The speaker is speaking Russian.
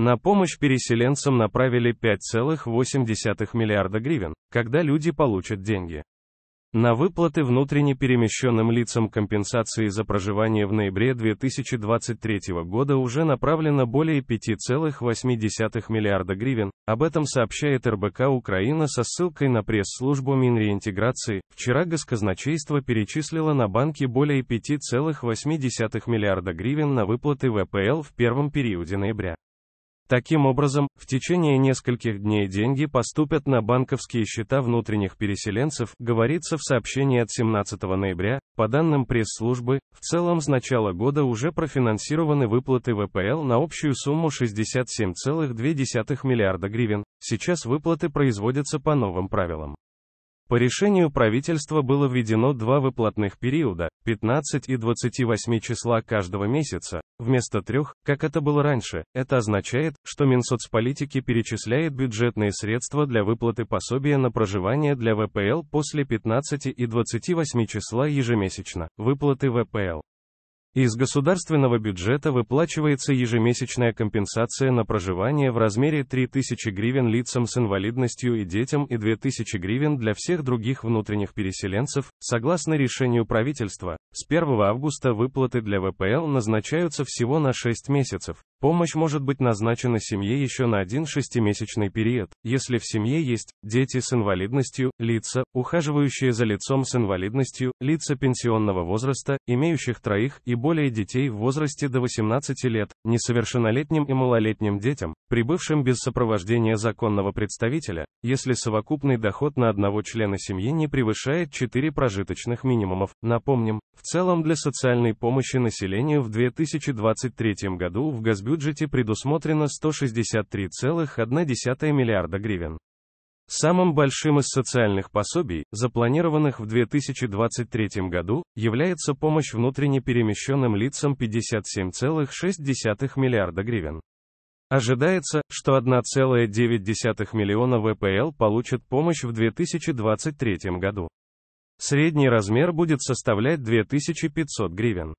На помощь переселенцам направили 5,8 миллиарда гривен, когда люди получат деньги. На выплаты внутренне перемещенным лицам компенсации за проживание в ноябре 2023 года уже направлено более 5,8 миллиарда гривен, об этом сообщает РБК Украина со ссылкой на пресс-службу Минреинтеграции. Вчера Госказначейство перечислило на банки более 5,8 миллиарда гривен на выплаты ВПЛ в первом периоде ноября. Таким образом, в течение нескольких дней деньги поступят на банковские счета внутренних переселенцев, говорится в сообщении от 17 ноября, по данным пресс-службы, в целом с начала года уже профинансированы выплаты ВПЛ на общую сумму 67,2 миллиарда гривен, сейчас выплаты производятся по новым правилам. По решению правительства было введено два выплатных периода, 15 и 28 числа каждого месяца, вместо трех, как это было раньше. Это означает, что Минсоцполитики перечисляет бюджетные средства для выплаты пособия на проживание для ВПЛ после 15 и 28 числа ежемесячно. Выплаты ВПЛ из государственного бюджета выплачивается ежемесячная компенсация на проживание в размере 3000 гривен лицам с инвалидностью и детям и 2000 гривен для всех других внутренних переселенцев. Согласно решению правительства, с 1 августа выплаты для ВПЛ назначаются всего на 6 месяцев. Помощь может быть назначена семье еще на один шестимесячный период, если в семье есть дети с инвалидностью, лица, ухаживающие за лицом с инвалидностью, лица пенсионного возраста, имеющих троих и более более детей в возрасте до 18 лет, несовершеннолетним и малолетним детям, прибывшим без сопровождения законного представителя, если совокупный доход на одного члена семьи не превышает 4 прожиточных минимумов. Напомним, в целом для социальной помощи населению в 2023 году в госбюджете предусмотрено 163,1 миллиарда гривен. Самым большим из социальных пособий, запланированных в 2023 году, является помощь внутренне перемещенным лицам 57,6 миллиарда гривен. Ожидается, что 1,9 миллиона ВПЛ получат помощь в 2023 году. Средний размер будет составлять 2500 гривен.